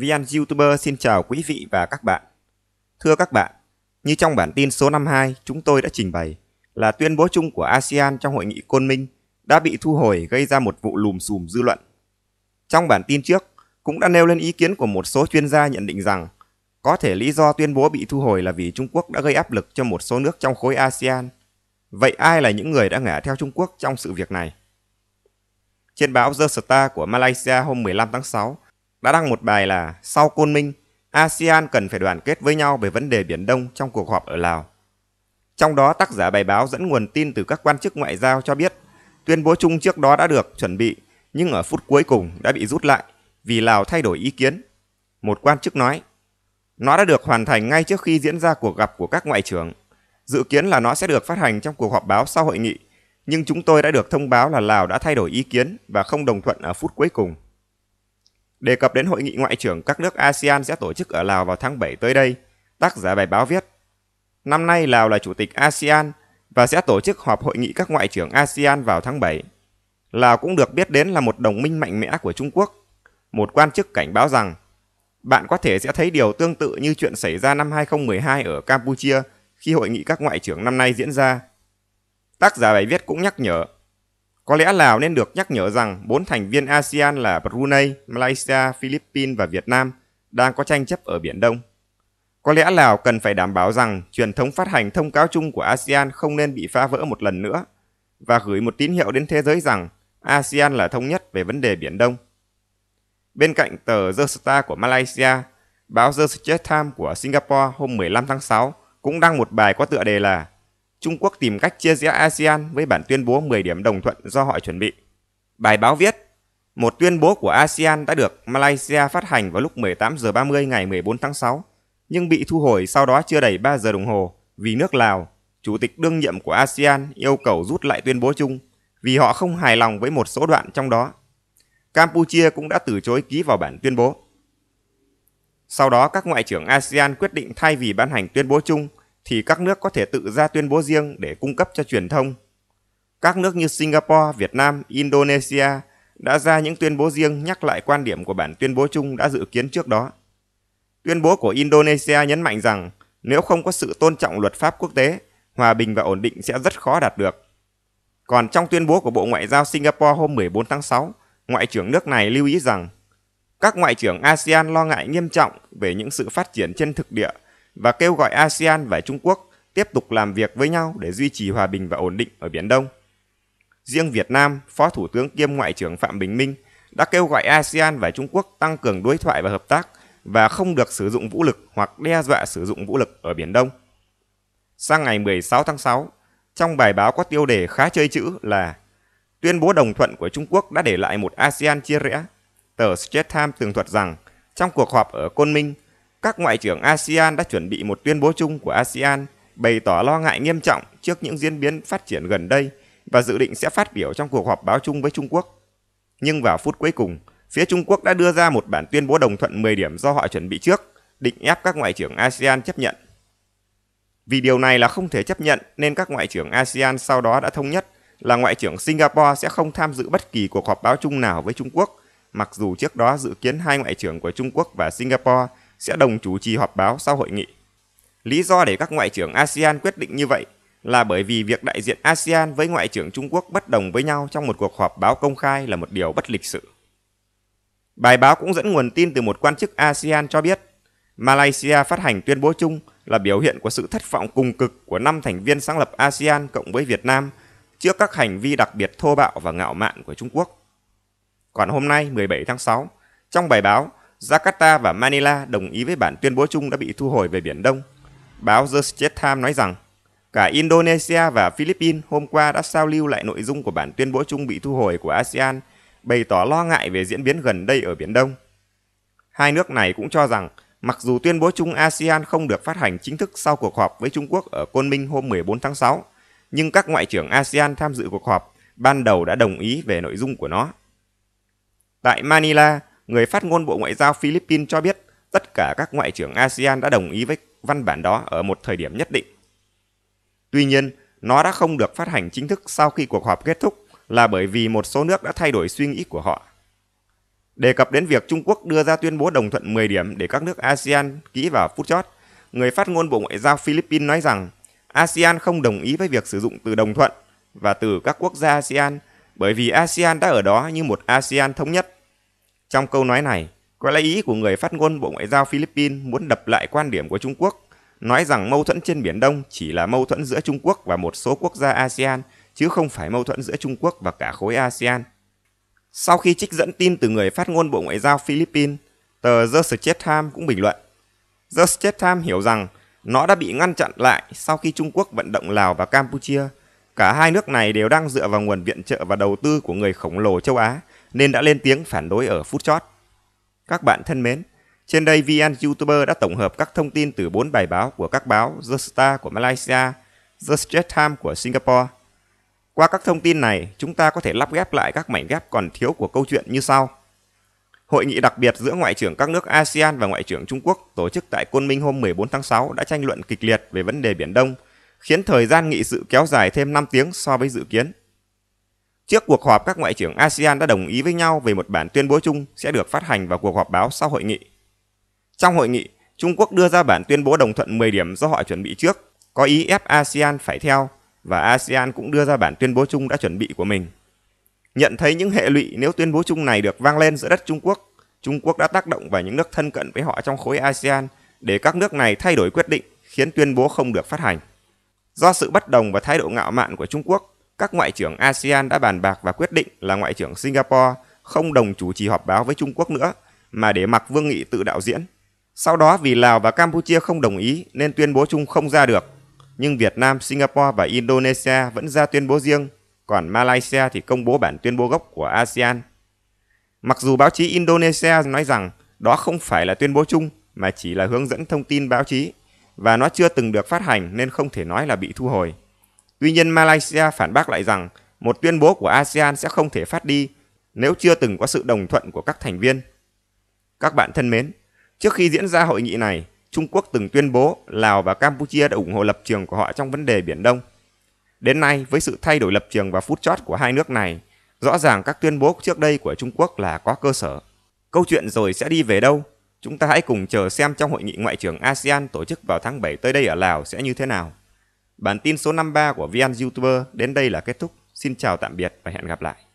VN YouTuber xin chào quý vị và các bạn. Thưa các bạn, như trong bản tin số 52 chúng tôi đã trình bày là tuyên bố chung của ASEAN trong hội nghị Côn Minh đã bị thu hồi gây ra một vụ lùm xùm dư luận. Trong bản tin trước cũng đã nêu lên ý kiến của một số chuyên gia nhận định rằng có thể lý do tuyên bố bị thu hồi là vì Trung Quốc đã gây áp lực cho một số nước trong khối ASEAN. Vậy ai là những người đã ngả theo Trung Quốc trong sự việc này? Trên báo The Star của Malaysia hôm 15 tháng 6 đã đăng một bài là Sau Côn Minh, ASEAN cần phải đoàn kết với nhau về vấn đề Biển Đông trong cuộc họp ở Lào. Trong đó, tác giả bài báo dẫn nguồn tin từ các quan chức ngoại giao cho biết tuyên bố chung trước đó đã được chuẩn bị nhưng ở phút cuối cùng đã bị rút lại vì Lào thay đổi ý kiến. Một quan chức nói, nó đã được hoàn thành ngay trước khi diễn ra cuộc gặp của các ngoại trưởng. Dự kiến là nó sẽ được phát hành trong cuộc họp báo sau hội nghị, nhưng chúng tôi đã được thông báo là Lào đã thay đổi ý kiến và không đồng thuận ở phút cuối cùng đề cập đến hội nghị ngoại trưởng các nước ASEAN sẽ tổ chức ở Lào vào tháng 7 tới đây, tác giả bài báo viết. Năm nay Lào là chủ tịch ASEAN và sẽ tổ chức họp hội nghị các ngoại trưởng ASEAN vào tháng 7. Lào cũng được biết đến là một đồng minh mạnh mẽ của Trung Quốc. Một quan chức cảnh báo rằng, bạn có thể sẽ thấy điều tương tự như chuyện xảy ra năm 2012 ở Campuchia khi hội nghị các ngoại trưởng năm nay diễn ra. Tác giả bài viết cũng nhắc nhở có lẽ Lào nên được nhắc nhở rằng bốn thành viên ASEAN là Brunei, Malaysia, Philippines và Việt Nam đang có tranh chấp ở Biển Đông. Có lẽ Lào cần phải đảm bảo rằng truyền thống phát hành thông cáo chung của ASEAN không nên bị phá vỡ một lần nữa và gửi một tín hiệu đến thế giới rằng ASEAN là thống nhất về vấn đề Biển Đông. Bên cạnh tờ The Star của Malaysia, báo The Straits Times của Singapore hôm 15 tháng 6 cũng đăng một bài có tựa đề là Trung Quốc tìm cách chia rẽ ASEAN với bản tuyên bố 10 điểm đồng thuận do họ chuẩn bị. Bài báo viết, một tuyên bố của ASEAN đã được Malaysia phát hành vào lúc 18 giờ 30 ngày 14 tháng 6, nhưng bị thu hồi sau đó chưa đầy 3 giờ đồng hồ vì nước Lào, chủ tịch đương nhiệm của ASEAN yêu cầu rút lại tuyên bố chung vì họ không hài lòng với một số đoạn trong đó. Campuchia cũng đã từ chối ký vào bản tuyên bố. Sau đó, các ngoại trưởng ASEAN quyết định thay vì ban hành tuyên bố chung thì các nước có thể tự ra tuyên bố riêng để cung cấp cho truyền thông. Các nước như Singapore, Việt Nam, Indonesia đã ra những tuyên bố riêng nhắc lại quan điểm của bản tuyên bố chung đã dự kiến trước đó. Tuyên bố của Indonesia nhấn mạnh rằng nếu không có sự tôn trọng luật pháp quốc tế, hòa bình và ổn định sẽ rất khó đạt được. Còn trong tuyên bố của Bộ Ngoại giao Singapore hôm 14 tháng 6, Ngoại trưởng nước này lưu ý rằng các ngoại trưởng ASEAN lo ngại nghiêm trọng về những sự phát triển trên thực địa và kêu gọi ASEAN và Trung Quốc tiếp tục làm việc với nhau để duy trì hòa bình và ổn định ở Biển Đông. Riêng Việt Nam, Phó Thủ tướng kiêm Ngoại trưởng Phạm Bình Minh đã kêu gọi ASEAN và Trung Quốc tăng cường đối thoại và hợp tác và không được sử dụng vũ lực hoặc đe dọa sử dụng vũ lực ở Biển Đông. Sang ngày 16 tháng 6, trong bài báo có tiêu đề khá chơi chữ là Tuyên bố đồng thuận của Trung Quốc đã để lại một ASEAN chia rẽ. Tờ Straits Times tường thuật rằng, trong cuộc họp ở Côn Minh, các ngoại trưởng ASEAN đã chuẩn bị một tuyên bố chung của ASEAN bày tỏ lo ngại nghiêm trọng trước những diễn biến phát triển gần đây và dự định sẽ phát biểu trong cuộc họp báo chung với Trung Quốc. Nhưng vào phút cuối cùng, phía Trung Quốc đã đưa ra một bản tuyên bố đồng thuận 10 điểm do họ chuẩn bị trước, định ép các ngoại trưởng ASEAN chấp nhận. Vì điều này là không thể chấp nhận nên các ngoại trưởng ASEAN sau đó đã thống nhất là ngoại trưởng Singapore sẽ không tham dự bất kỳ cuộc họp báo chung nào với Trung Quốc, mặc dù trước đó dự kiến hai ngoại trưởng của Trung Quốc và Singapore sẽ đồng chủ trì họp báo sau hội nghị. Lý do để các ngoại trưởng ASEAN quyết định như vậy là bởi vì việc đại diện ASEAN với ngoại trưởng Trung Quốc bất đồng với nhau trong một cuộc họp báo công khai là một điều bất lịch sự. Bài báo cũng dẫn nguồn tin từ một quan chức ASEAN cho biết, Malaysia phát hành tuyên bố chung là biểu hiện của sự thất vọng cùng cực của năm thành viên sáng lập ASEAN cộng với Việt Nam trước các hành vi đặc biệt thô bạo và ngạo mạn của Trung Quốc. Còn hôm nay 17 tháng 6, trong bài báo, Jakarta và Manila đồng ý với bản tuyên bố chung đã bị thu hồi về Biển Đông. Báo The Straits Times nói rằng, cả Indonesia và Philippines hôm qua đã sao lưu lại nội dung của bản tuyên bố chung bị thu hồi của ASEAN, bày tỏ lo ngại về diễn biến gần đây ở Biển Đông. Hai nước này cũng cho rằng, mặc dù tuyên bố chung ASEAN không được phát hành chính thức sau cuộc họp với Trung Quốc ở Côn Minh hôm 14 tháng 6, nhưng các ngoại trưởng ASEAN tham dự cuộc họp ban đầu đã đồng ý về nội dung của nó. Tại Manila, người phát ngôn Bộ Ngoại giao Philippines cho biết tất cả các ngoại trưởng ASEAN đã đồng ý với văn bản đó ở một thời điểm nhất định. Tuy nhiên, nó đã không được phát hành chính thức sau khi cuộc họp kết thúc là bởi vì một số nước đã thay đổi suy nghĩ của họ. Đề cập đến việc Trung Quốc đưa ra tuyên bố đồng thuận 10 điểm để các nước ASEAN ký vào phút chót, người phát ngôn Bộ Ngoại giao Philippines nói rằng ASEAN không đồng ý với việc sử dụng từ đồng thuận và từ các quốc gia ASEAN bởi vì ASEAN đã ở đó như một ASEAN thống nhất trong câu nói này, có lẽ ý của người phát ngôn Bộ Ngoại giao Philippines muốn đập lại quan điểm của Trung Quốc, nói rằng mâu thuẫn trên Biển Đông chỉ là mâu thuẫn giữa Trung Quốc và một số quốc gia ASEAN, chứ không phải mâu thuẫn giữa Trung Quốc và cả khối ASEAN. Sau khi trích dẫn tin từ người phát ngôn Bộ Ngoại giao Philippines, tờ The Straits Times cũng bình luận. The Straits Times hiểu rằng nó đã bị ngăn chặn lại sau khi Trung Quốc vận động Lào và Campuchia. Cả hai nước này đều đang dựa vào nguồn viện trợ và đầu tư của người khổng lồ châu Á nên đã lên tiếng phản đối ở phút chót. Các bạn thân mến, trên đây VN YouTuber đã tổng hợp các thông tin từ 4 bài báo của các báo The Star của Malaysia, The Straits Times của Singapore. Qua các thông tin này, chúng ta có thể lắp ghép lại các mảnh ghép còn thiếu của câu chuyện như sau. Hội nghị đặc biệt giữa ngoại trưởng các nước ASEAN và ngoại trưởng Trung Quốc tổ chức tại Côn Minh hôm 14 tháng 6 đã tranh luận kịch liệt về vấn đề Biển Đông, khiến thời gian nghị sự kéo dài thêm 5 tiếng so với dự kiến. Trước cuộc họp, các ngoại trưởng ASEAN đã đồng ý với nhau về một bản tuyên bố chung sẽ được phát hành vào cuộc họp báo sau hội nghị. Trong hội nghị, Trung Quốc đưa ra bản tuyên bố đồng thuận 10 điểm do họ chuẩn bị trước, có ý ép ASEAN phải theo và ASEAN cũng đưa ra bản tuyên bố chung đã chuẩn bị của mình. Nhận thấy những hệ lụy nếu tuyên bố chung này được vang lên giữa đất Trung Quốc, Trung Quốc đã tác động vào những nước thân cận với họ trong khối ASEAN để các nước này thay đổi quyết định khiến tuyên bố không được phát hành. Do sự bất đồng và thái độ ngạo mạn của Trung Quốc, các ngoại trưởng ASEAN đã bàn bạc và quyết định là ngoại trưởng Singapore không đồng chủ trì họp báo với Trung Quốc nữa mà để mặc Vương Nghị tự đạo diễn. Sau đó vì Lào và Campuchia không đồng ý nên tuyên bố chung không ra được. Nhưng Việt Nam, Singapore và Indonesia vẫn ra tuyên bố riêng, còn Malaysia thì công bố bản tuyên bố gốc của ASEAN. Mặc dù báo chí Indonesia nói rằng đó không phải là tuyên bố chung mà chỉ là hướng dẫn thông tin báo chí và nó chưa từng được phát hành nên không thể nói là bị thu hồi. Tuy nhiên Malaysia phản bác lại rằng một tuyên bố của ASEAN sẽ không thể phát đi nếu chưa từng có sự đồng thuận của các thành viên. Các bạn thân mến, trước khi diễn ra hội nghị này, Trung Quốc từng tuyên bố Lào và Campuchia đã ủng hộ lập trường của họ trong vấn đề Biển Đông. Đến nay, với sự thay đổi lập trường và phút chót của hai nước này, rõ ràng các tuyên bố trước đây của Trung Quốc là có cơ sở. Câu chuyện rồi sẽ đi về đâu? Chúng ta hãy cùng chờ xem trong hội nghị ngoại trưởng ASEAN tổ chức vào tháng 7 tới đây ở Lào sẽ như thế nào. Bản tin số 53 của VN YouTuber đến đây là kết thúc. Xin chào tạm biệt và hẹn gặp lại.